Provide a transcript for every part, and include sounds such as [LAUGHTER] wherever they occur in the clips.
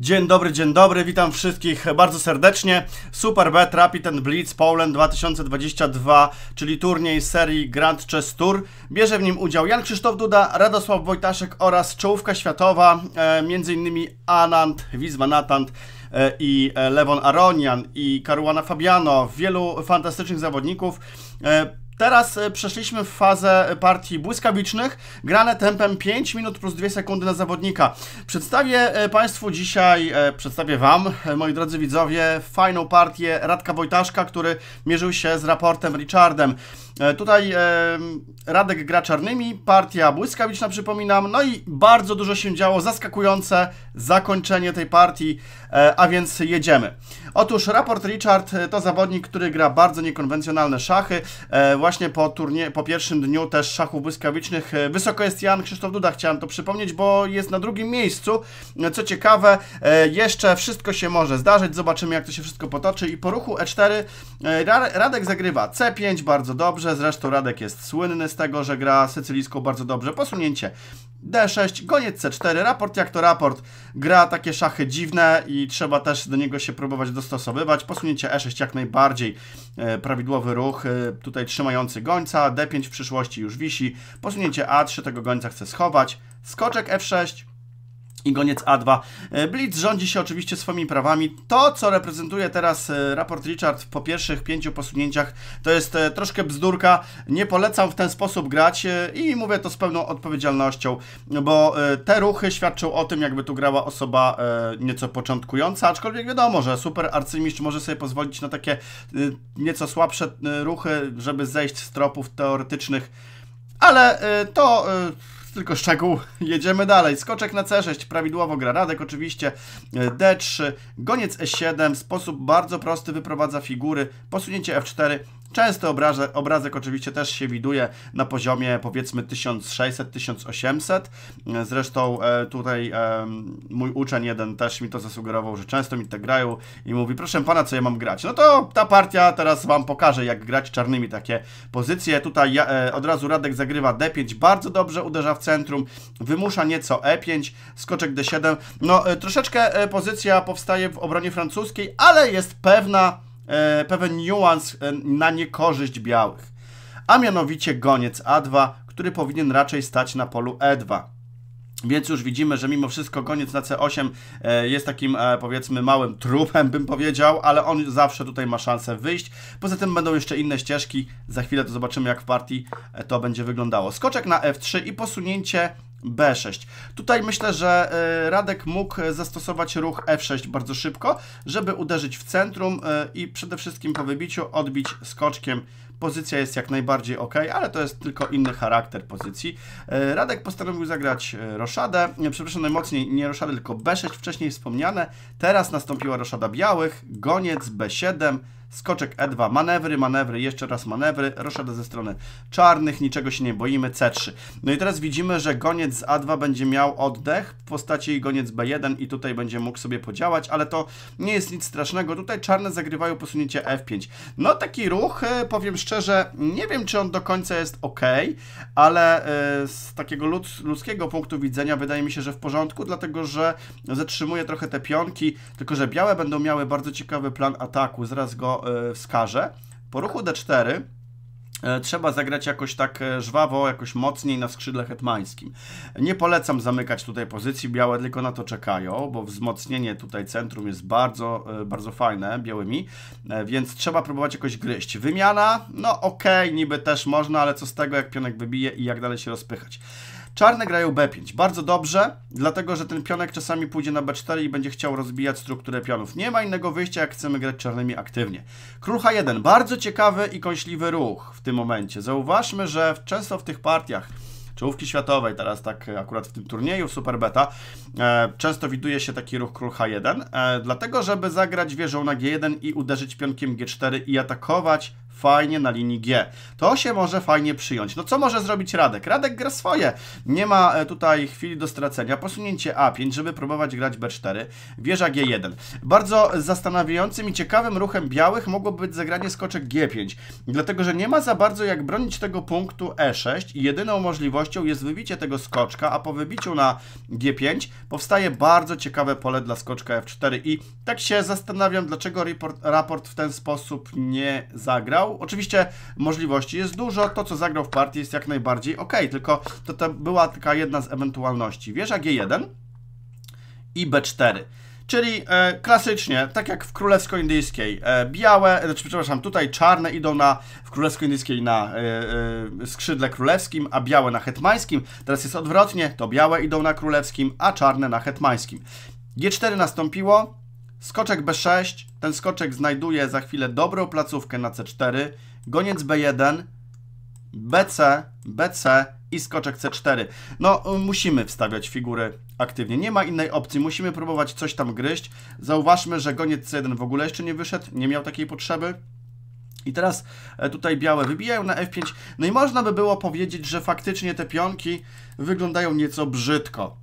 Dzień dobry, dzień dobry, witam wszystkich bardzo serdecznie. Superbet Rapid and Blitz Poland 2022, czyli turniej serii Grand Chess Tour. Bierze w nim udział Jan Krzysztof Duda, Radosław Wojtaszek oraz czołówka światowa, e, m.in. Anand, Wismanatant Natant e, i e, Lewon Aronian i Karuana Fabiano, wielu fantastycznych zawodników. Teraz e, przeszliśmy w fazę e, partii błyskawicznych, grane tempem 5 minut plus 2 sekundy na zawodnika. Przedstawię e, Państwu dzisiaj, przedstawię Wam, moi drodzy widzowie, fajną partię Radka Wojtaszka, który mierzył się z raportem Richardem. E, tutaj e, Radek gra czarnymi, partia błyskawiczna przypominam, no i bardzo dużo się działo, zaskakujące zakończenie tej partii, e, a więc jedziemy. Otóż Raport Richard to zawodnik, który gra bardzo niekonwencjonalne szachy, właśnie po, turnie, po pierwszym dniu też szachów błyskawicznych. Wysoko jest Jan Krzysztof Duda, chciałem to przypomnieć, bo jest na drugim miejscu. Co ciekawe, jeszcze wszystko się może zdarzyć, zobaczymy jak to się wszystko potoczy i po ruchu E4 Radek zagrywa C5 bardzo dobrze, dobrze, zresztą Radek jest słynny z tego, że gra sycylijską bardzo dobrze. Posunięcie D6, goniec C4, raport jak to raport. Gra takie szachy dziwne i trzeba też do niego się próbować dostosowywać. Posunięcie E6 jak najbardziej e, prawidłowy ruch, e, tutaj trzymający gońca, D5 w przyszłości już wisi. Posunięcie A3 tego gońca chce schować. Skoczek F6, i goniec A2. E, Blitz rządzi się oczywiście swoimi prawami. To, co reprezentuje teraz e, raport Richard po pierwszych pięciu posunięciach, to jest e, troszkę bzdurka. Nie polecam w ten sposób grać i mówię to z pełną odpowiedzialnością, bo te ruchy świadczą o tym, jakby tu grała osoba nieco początkująca, aczkolwiek wiadomo, że super arcymistrz może sobie pozwolić na takie nieco słabsze ruchy, żeby zejść z tropów teoretycznych, ale to tylko szczegół. [LAUGHS] Jedziemy dalej. Skoczek na C6, prawidłowo gra Radek oczywiście. E, D3, goniec E7, sposób bardzo prosty wyprowadza figury. Posunięcie F4, Często obrazek, obrazek oczywiście też się widuje na poziomie powiedzmy 1600-1800. Zresztą e, tutaj e, mój uczeń jeden też mi to zasugerował, że często mi te tak grają i mówi, proszę pana, co ja mam grać? No to ta partia teraz wam pokaże, jak grać czarnymi takie pozycje. Tutaj e, od razu Radek zagrywa D5, bardzo dobrze uderza w centrum, wymusza nieco E5, skoczek D7. No troszeczkę pozycja powstaje w obronie francuskiej, ale jest pewna E, pewien niuans e, na niekorzyść białych, a mianowicie goniec A2, który powinien raczej stać na polu E2. Więc już widzimy, że mimo wszystko goniec na C8 e, jest takim powiedzmy małym trupem, bym powiedział, ale on zawsze tutaj ma szansę wyjść. Poza tym będą jeszcze inne ścieżki, za chwilę to zobaczymy jak w partii to będzie wyglądało. Skoczek na F3 i posunięcie B6. Tutaj myślę, że e, Radek mógł e, zastosować ruch F6 bardzo szybko, żeby uderzyć w centrum e, i przede wszystkim po wybiciu odbić skoczkiem. Pozycja jest jak najbardziej ok, ale to jest tylko inny charakter pozycji. Radek postanowił zagrać roszadę, przepraszam najmocniej, nie roszadę, tylko B6, wcześniej wspomniane. Teraz nastąpiła roszada białych, goniec B7, Skoczek E2, manewry, manewry, jeszcze raz manewry, roszada ze strony czarnych, niczego się nie boimy, C3. No i teraz widzimy, że goniec z A2 będzie miał oddech w postaci goniec B1 i tutaj będzie mógł sobie podziałać, ale to nie jest nic strasznego. Tutaj czarne zagrywają posunięcie F5. No taki ruch, e, powiem szczerze, nie wiem czy on do końca jest ok, ale e, z takiego ludzkiego punktu widzenia wydaje mi się, że w porządku, dlatego że zatrzymuje trochę te pionki, tylko że białe będą miały bardzo ciekawy plan ataku, zaraz go E, wskażę. Po ruchu D4 e, trzeba zagrać jakoś tak e, żwawo, jakoś mocniej na skrzydle hetmańskim. Nie polecam zamykać tutaj pozycji, białe tylko na to czekają, bo wzmocnienie tutaj centrum jest bardzo, bardzo fajne białymi, więc trzeba próbować jakoś gryźć. Wymiana, no okej, okay, niby też można, ale co z tego, jak pionek wybije i jak dalej się rozpychać. Czarne grają B5. Bardzo dobrze, dlatego że ten pionek czasami pójdzie na B4 i będzie chciał rozbijać strukturę pionów. Nie ma innego wyjścia, jak chcemy grać czarnymi aktywnie. Król H1. Bardzo ciekawy i kąśliwy ruch w tym momencie. Zauważmy, że często w tych partiach czołówki światowej, teraz tak akurat w tym turnieju w Super Beta, e, często widuje się taki ruch król H1, e, dlatego żeby zagrać wieżą na G1 i uderzyć pionkiem G4 i atakować fajnie na linii G. To się może fajnie przyjąć. No co może zrobić Radek? Radek gra swoje. Nie ma e, tutaj chwili do stracenia. Posunięcie A5, żeby próbować grać B4. Wieża G1. Bardzo zastanawiającym i ciekawym ruchem białych mogłoby być zagranie skoczek G5. Dlatego, że nie ma za bardzo jak bronić tego punktu E6 i jedyną możliwością jest wybicie tego skoczka, a po wybiciu na G5 powstaje bardzo ciekawe pole dla skoczka F4 i tak się zastanawiam, dlaczego raport w ten sposób nie zagrał grał. Oczywiście możliwości jest dużo, to co zagrał w partii jest jak najbardziej ok, tylko to, to była taka jedna z ewentualności. Wieża G1 i B4. Czyli e, klasycznie, tak jak w królewsko-indyjskiej, e, białe, e, znaczy przepraszam, tutaj czarne idą na, w królewsko-indyjskiej na e, e, skrzydle królewskim, a białe na hetmańskim. Teraz jest odwrotnie, to białe idą na królewskim, a czarne na hetmańskim. G4 nastąpiło, skoczek B6, ten skoczek znajduje za chwilę dobrą placówkę na C4, goniec B1, BC, BC i skoczek C4. No, musimy wstawiać figury aktywnie. Nie ma innej opcji. Musimy próbować coś tam gryźć. Zauważmy, że goniec C1 w ogóle jeszcze nie wyszedł, nie miał takiej potrzeby. I teraz e, tutaj białe wybijają na F5. No i można by było powiedzieć, że faktycznie te pionki wyglądają nieco brzydko.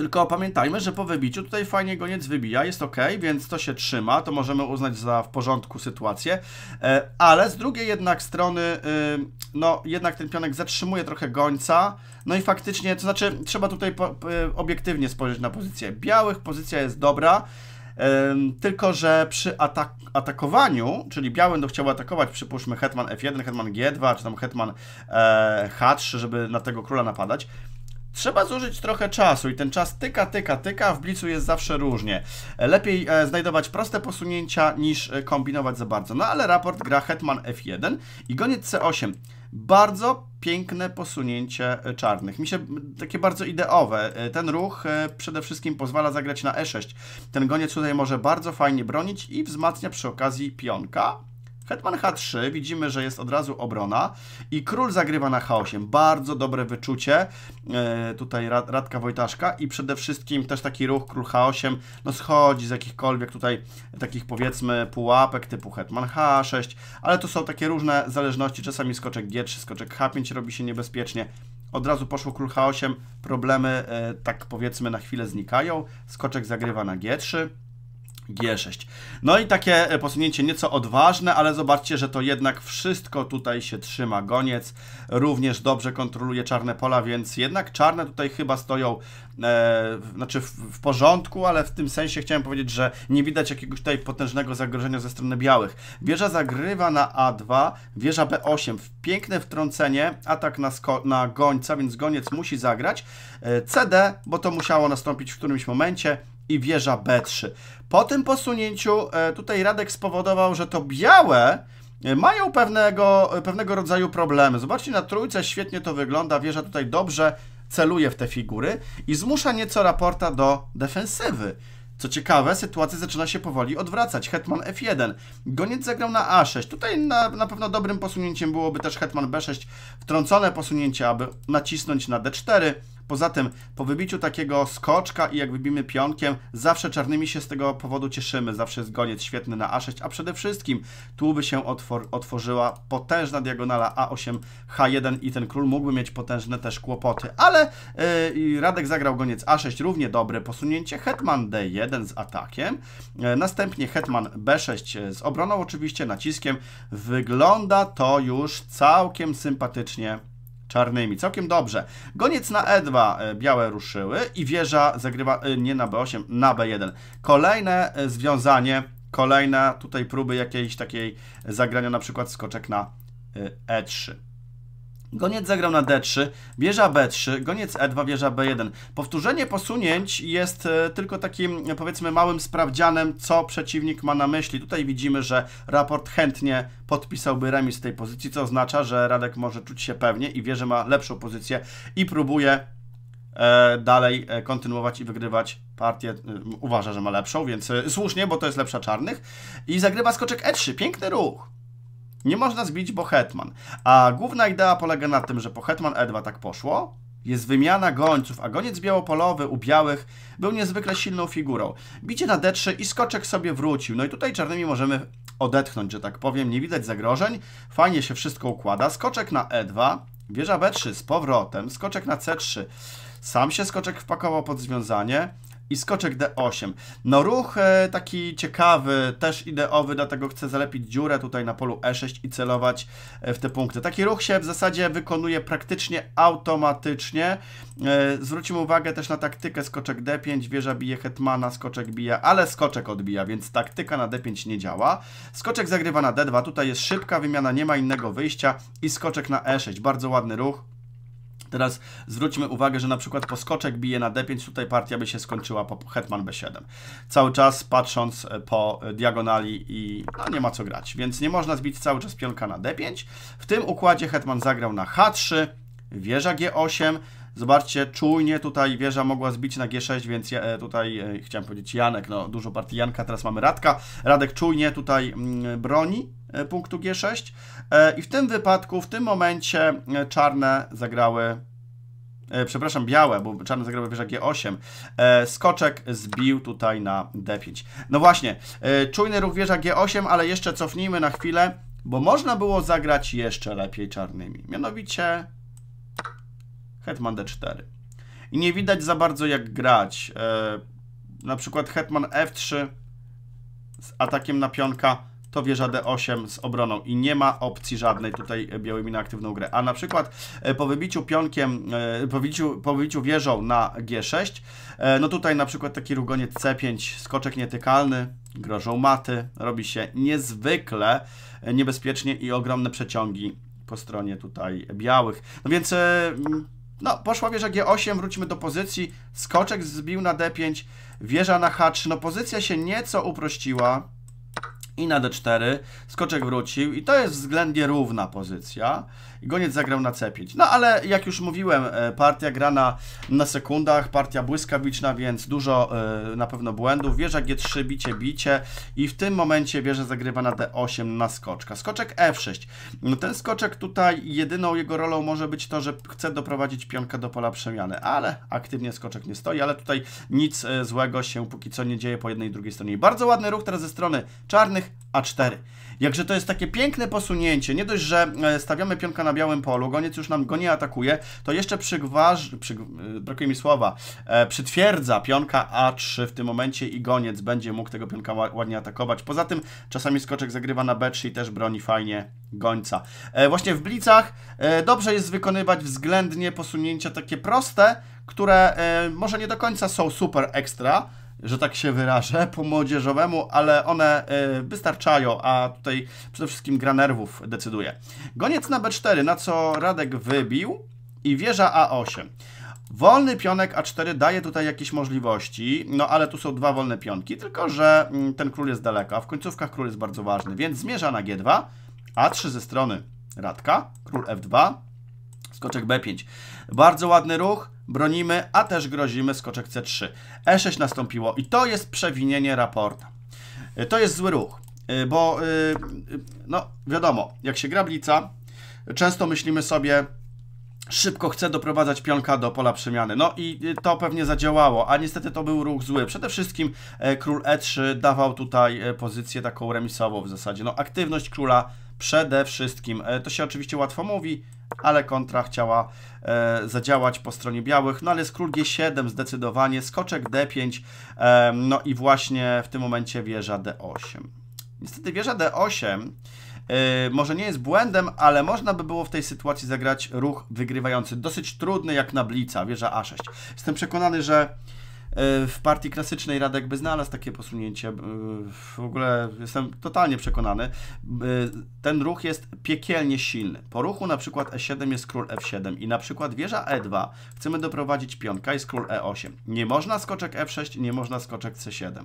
Tylko pamiętajmy, że po wybiciu tutaj fajnie goniec wybija, jest ok, więc to się trzyma, to możemy uznać za w porządku sytuację, e, ale z drugiej jednak strony, y, no jednak ten pionek zatrzymuje trochę gońca, no i faktycznie, to znaczy trzeba tutaj obiektywnie spojrzeć na pozycję białych, pozycja jest dobra, e, tylko, że przy atak atakowaniu, czyli biały będą chciał atakować, przypuśćmy, hetman f1, hetman g2, czy tam hetman e, h3, żeby na tego króla napadać, Trzeba zużyć trochę czasu i ten czas tyka, tyka, tyka, w blicu jest zawsze różnie. Lepiej e, znajdować proste posunięcia niż e, kombinować za bardzo. No ale raport gra Hetman F1 i goniec C8. Bardzo piękne posunięcie e, czarnych. Mi się takie bardzo ideowe. Ten ruch przede wszystkim pozwala zagrać na E6. Ten goniec tutaj może bardzo fajnie bronić i wzmacnia przy okazji pionka. Hetman H3, widzimy, że jest od razu obrona i król zagrywa na H8. Bardzo dobre wyczucie e, tutaj Radka Wojtaszka i przede wszystkim też taki ruch król H8, no schodzi z jakichkolwiek tutaj takich powiedzmy pułapek typu Hetman H6, ale to są takie różne zależności, czasami skoczek G3, skoczek H5 robi się niebezpiecznie. Od razu poszło król H8, problemy e, tak powiedzmy na chwilę znikają, skoczek zagrywa na G3, G6. No i takie e, posunięcie nieco odważne, ale zobaczcie, że to jednak wszystko tutaj się trzyma. Goniec również dobrze kontroluje czarne pola, więc jednak czarne tutaj chyba stoją e, znaczy w, w, porządku, ale w tym sensie chciałem powiedzieć, że nie widać jakiegoś tutaj potężnego zagrożenia ze strony białych. Wieża zagrywa na A2, wieża B8. Piękne wtrącenie, atak na, na gońca, więc goniec musi zagrać. E, CD, bo to musiało nastąpić w którymś momencie i wieża B3. Po tym posunięciu e, tutaj Radek spowodował, że to białe e, mają pewnego, e, pewnego rodzaju problemy. Zobaczcie, na trójce świetnie to wygląda, wieża tutaj dobrze celuje w te figury i zmusza nieco raporta do defensywy. Co ciekawe, sytuacja zaczyna się powoli odwracać. Hetman F1. Goniec zagrał na A6. Tutaj na, na pewno dobrym posunięciem byłoby też Hetman B6. Wtrącone posunięcie, aby nacisnąć na D4. Poza tym, po wybiciu takiego skoczka i jak wybimy pionkiem, zawsze czarnymi się z tego powodu cieszymy. Zawsze jest goniec świetny na A6, a przede wszystkim tu by się otwor otworzyła potężna diagonala A8, H1 i ten król mógłby mieć potężne też kłopoty. Ale yy, Radek zagrał goniec A6, równie dobre posunięcie. Hetman D1 z atakiem. Yy, następnie Hetman B6 y, z obroną, oczywiście naciskiem. Wygląda to już całkiem sympatycznie czarnymi. Całkiem dobrze. Goniec na E2 e, białe ruszyły i wieża zagrywa e, nie na B8, na B1. Kolejne e, związanie, kolejne tutaj próby jakiejś takiej zagrania na przykład skoczek na E3. Goniec zagrał na D3, wieża B3, goniec E2, wieża B1. Powtórzenie posunięć jest e, tylko takim, e, powiedzmy, małym sprawdzianem, co przeciwnik ma na myśli. Tutaj widzimy, że raport chętnie podpisałby remis w tej pozycji, co oznacza, że Radek może czuć się pewnie i wie, że ma lepszą pozycję i próbuje e, dalej kontynuować i wygrywać partię. Uważa, że ma lepszą, więc słusznie, bo to jest lepsza czarnych. I zagrywa skoczek E3, piękny ruch. Nie można zbić, bo Hetman. A główna idea polega na tym, że po Hetman E2 tak poszło, jest wymiana gońców, a goniec białopolowy u białych był niezwykle silną figurą. Bicie na D3 i skoczek sobie wrócił. No i tutaj czarnymi możemy odetchnąć, że tak powiem. Nie widać zagrożeń, fajnie się wszystko układa. Skoczek na E2, wieża B3 z powrotem, skoczek na C3. Sam się skoczek wpakował pod związanie i skoczek D8. No ruch e, taki ciekawy, też ideowy, dlatego chcę zalepić dziurę tutaj na polu E6 i celować e, w te punkty. Taki ruch się w zasadzie wykonuje praktycznie automatycznie. E, Zwrócimy uwagę też na taktykę skoczek D5, wieża bije hetmana, skoczek bije, ale skoczek odbija, więc taktyka na D5 nie działa. Skoczek zagrywa na D2, tutaj jest szybka wymiana, nie ma innego wyjścia i skoczek na E6, bardzo ładny ruch. Teraz zwróćmy uwagę, że na przykład poskoczek bije na d5, tutaj partia by się skończyła po hetman b7. Cały czas patrząc e, po e, diagonali i no, nie ma co grać, więc nie można zbić cały czas pionka na d5. W tym układzie hetman zagrał na h3, wieża g8, Zobaczcie, czujnie tutaj wieża mogła zbić na G6, więc ja, e, tutaj e, chciałem powiedzieć Janek, no dużo partii Janka, teraz mamy Radka. Radek czujnie tutaj m, mm, broni, E, punktu G6 e, i w tym wypadku, w tym momencie e, czarne zagrały przepraszam, białe, bo czarne zagrały wieża G8. skoczek zbił tutaj na D5. No właśnie, czujny ruch wieża G8, ale jeszcze cofnijmy na chwilę, bo można było zagrać jeszcze lepiej czarnymi. Mianowicie hetman D4. I nie widać za bardzo jak grać. na przykład hetman F3 z atakiem na pionka to wieża D8 z obroną i nie ma opcji żadnej tutaj e, białymi na aktywną grę. A na przykład e, po wybiciu pionkiem, e, po wybiciu, po wybiciu wieżą na G6, no tutaj na przykład taki rugoniec C5, skoczek nietykalny, grożą maty, robi się niezwykle niebezpiecznie i ogromne przeciągi po stronie tutaj białych. No więc... No, poszła wieża G8, wróćmy do pozycji, skoczek zbił na D5, wieża na H3, no pozycja się nieco uprościła, i na d4, skoczek wrócił i to jest względnie równa pozycja. Goniec zagrał na C5. No ale jak już mówiłem, e, partia grana na sekundach, partia błyskawiczna, więc dużo e, na pewno błędów. Wieża G3, bicie, bicie i w tym momencie wieża zagrywa na D8 na skoczka. Skoczek F6. No, ten skoczek tutaj jedyną jego rolą może być to, że chce doprowadzić pionka do pola przemiany, ale aktywnie skoczek nie stoi, ale tutaj nic e, złego się póki co nie dzieje po jednej i drugiej stronie. I bardzo ładny ruch teraz ze strony czarnej czarnych a4. Jakże to jest takie piękne posunięcie. Nie dość, że e, stawiamy pionka na białym polu, goniec już nam go nie atakuje, to jeszcze przygważ... Przy... E, brakuje mi słowa, e, przytwierdza pionka A3 w tym momencie i goniec będzie mógł tego pionka ładnie atakować. Poza tym czasami skoczek zagrywa na B3 i też broni fajnie gońca. E, właśnie w blicach e, dobrze jest wykonywać względnie posunięcia takie proste, które e, może nie do końca są super ekstra, że tak się wyrażę, [LAUGHS] po młodzieżowemu, ale one y, wystarczają, a tutaj przede wszystkim gra nerwów decyduje. Goniec na B4, na co Radek wybił i wieża A8. Wolny pionek A4 daje tutaj jakieś możliwości, no ale tu są dwa wolne pionki, tylko że mm, ten król jest daleko, a w końcówkach król jest bardzo ważny, więc zmierza na G2, A3 ze strony Radka, król F2, skoczek B5. Bardzo ładny ruch, bronimy, a też grozimy skoczek C3. E6 nastąpiło i to jest przewinienie raporta. E, to jest zły ruch, e, bo e, no wiadomo, jak się gra blica, często myślimy sobie, szybko chce doprowadzać pionka do pola przemiany. No i to pewnie zadziałało, a niestety to był ruch zły. Przede wszystkim król E3 dawał tutaj pozycję taką remisową w zasadzie. No aktywność króla przede wszystkim. E, to się oczywiście łatwo mówi, ale kontra chciała e, zadziałać po stronie białych, no ale z król G7 zdecydowanie, skoczek D5, e, no i właśnie w tym momencie wieża D8. Niestety wieża D8 e, może nie jest błędem, ale można by było w tej sytuacji zagrać ruch wygrywający. Dosyć trudny jak na blica, wieża A6. Jestem przekonany, że E, w partii klasycznej Radek by znalazł takie posunięcie. E, w ogóle jestem totalnie przekonany. E, ten ruch jest piekielnie silny. Po ruchu na przykład E7 jest król F7 i na przykład wieża E2 chcemy doprowadzić pionka jest król E8. Nie można skoczek F6, nie można skoczek C7.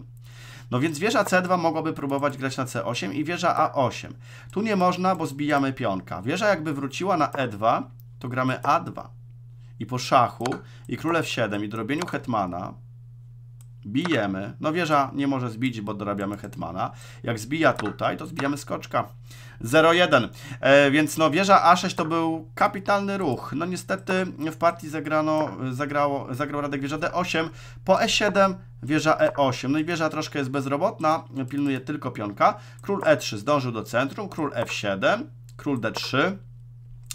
No więc wieża C2 mogłaby próbować grać na C8 i wieża A8. Tu nie można, bo zbijamy pionka. Wieża jakby wróciła na E2, to gramy A2. I po szachu i f 7 i dorobieniu hetmana bijemy. No wieża nie może zbić, bo dorabiamy hetmana. Jak zbija tutaj, to zbijamy skoczka. 0-1. E, więc no wieża A6 to był kapitalny ruch. No niestety w partii zagrano, zagrało, zagrał Radek wieża D8. Po E7 wieża E8. No i wieża troszkę jest bezrobotna, pilnuje tylko pionka. Król E3 zdążył do centrum, król F7, król D3.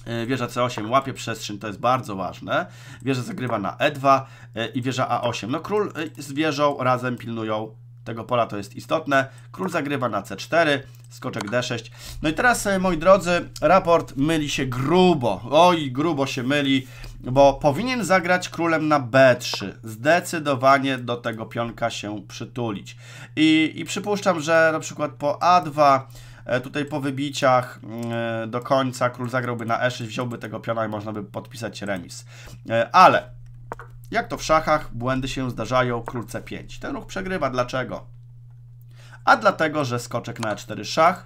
E, wieża C8 łapie przestrzeń, to jest bardzo ważne. Wieża zagrywa na E2 e, i wieża A8. No król e, z wieżą razem pilnują tego pola, to jest istotne. Król zagrywa na C4, skoczek D6. No i teraz, moi drodzy, raport myli się grubo. Oj, grubo się myli, bo powinien zagrać królem na B3. Zdecydowanie do tego pionka się przytulić. I, i przypuszczam, że na przykład po A2 E, tutaj po wybiciach mm, e, do końca król zagrałby na e6, wziąłby tego piona i można by podpisać remis. E, ale jak to w szachach, błędy się zdarzają, król c5. Ten ruch przegrywa. Dlaczego? A dlatego, że skoczek na e4 szach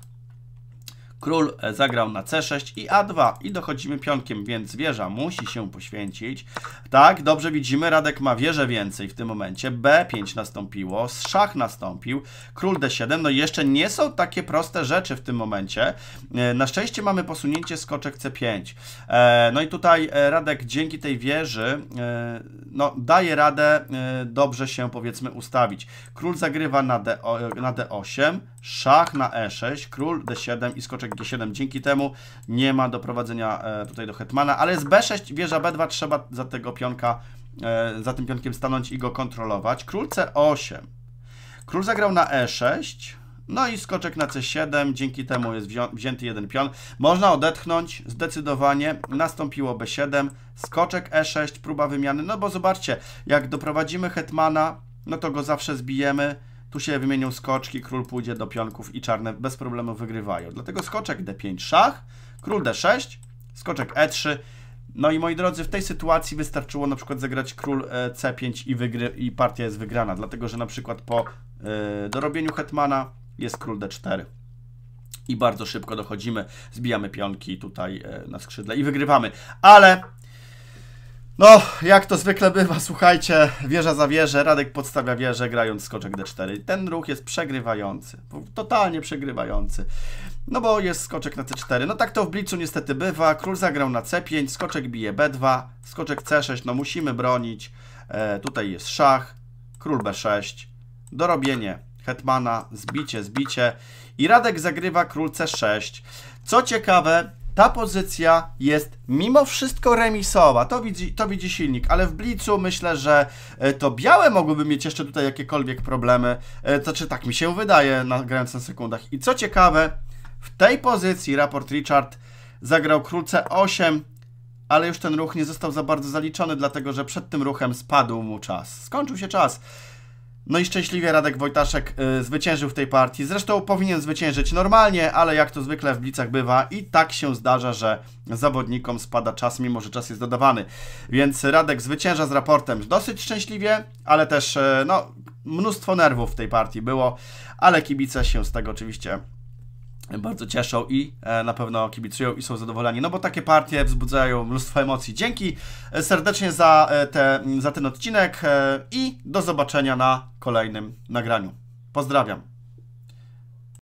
Król e, zagrał na C6 i A2 i dochodzimy pionkiem, więc wieża musi się poświęcić. Tak, dobrze widzimy, Radek ma wieżę więcej w tym momencie. B5 nastąpiło, szach nastąpił, król D7. No jeszcze nie są takie proste rzeczy w tym momencie. E, na szczęście mamy posunięcie skoczek C5. E, no i tutaj Radek dzięki tej wieży no, daje radę dobrze się powiedzmy ustawić. Król zagrywa na, D, na D8, Szach na e6, król d7 i skoczek g7. Dzięki temu nie ma doprowadzenia e, tutaj do hetmana, ale z b6 wieża b2 trzeba za tego pionka, e, za tym pionkiem stanąć i go kontrolować. Król c8. Król zagrał na e6, no i skoczek na C7, dzięki temu jest wzięty jeden pion. Można odetchnąć, zdecydowanie. Nastąpiło B7, skoczek E6, próba wymiany. No bo zobaczcie, jak doprowadzimy hetmana, no to go zawsze zbijemy. Tu się wymienią skoczki, król pójdzie do pionków i czarne bez problemu wygrywają. Dlatego skoczek d5 szach, król d6, skoczek e3. No i moi drodzy, w tej sytuacji wystarczyło na przykład zagrać król e, c5 i, wygry i partia jest wygrana, dlatego że na przykład po y, dorobieniu hetmana jest król d4 i bardzo szybko dochodzimy, zbijamy pionki tutaj e, na skrzydle i wygrywamy. Ale no, jak to zwykle bywa, słuchajcie, wieża za wieżę, Radek podstawia wieżę grając skoczek d4. Ten ruch jest przegrywający, totalnie przegrywający. No bo jest skoczek na c4. No tak to w blitzu niestety bywa. Król zagrał na c5, skoczek bije b2, skoczek c6, no musimy bronić. E, tutaj jest szach, król b6, dorobienie hetmana, zbicie, zbicie. I Radek zagrywa król c6. Co ciekawe, ta pozycja jest mimo wszystko remisowa. To widzi, to widzi silnik, ale w blicu myślę, że e, to białe mogłyby mieć jeszcze tutaj jakiekolwiek problemy. E, to czy tak mi się wydaje, na, grając na sekundach. I co ciekawe, w tej pozycji raport Richard zagrał król C8, ale już ten ruch nie został za bardzo zaliczony, dlatego że przed tym ruchem spadł mu czas. Skończył się czas. No i szczęśliwie Radek Wojtaszek y, zwyciężył w tej partii. Zresztą powinien zwyciężyć normalnie, ale jak to zwykle w blicach bywa i tak się zdarza, że zawodnikom spada czas, mimo że czas jest dodawany. Więc Radek zwycięża z raportem dosyć szczęśliwie, ale też y, no, mnóstwo nerwów w tej partii było, ale kibice się z tego oczywiście bardzo cieszą i e, na pewno kibicują i są zadowoleni, no bo takie partie wzbudzają mnóstwo emocji. Dzięki e, serdecznie za, e, te, za ten odcinek i do zobaczenia na kolejnym nagraniu. Pozdrawiam.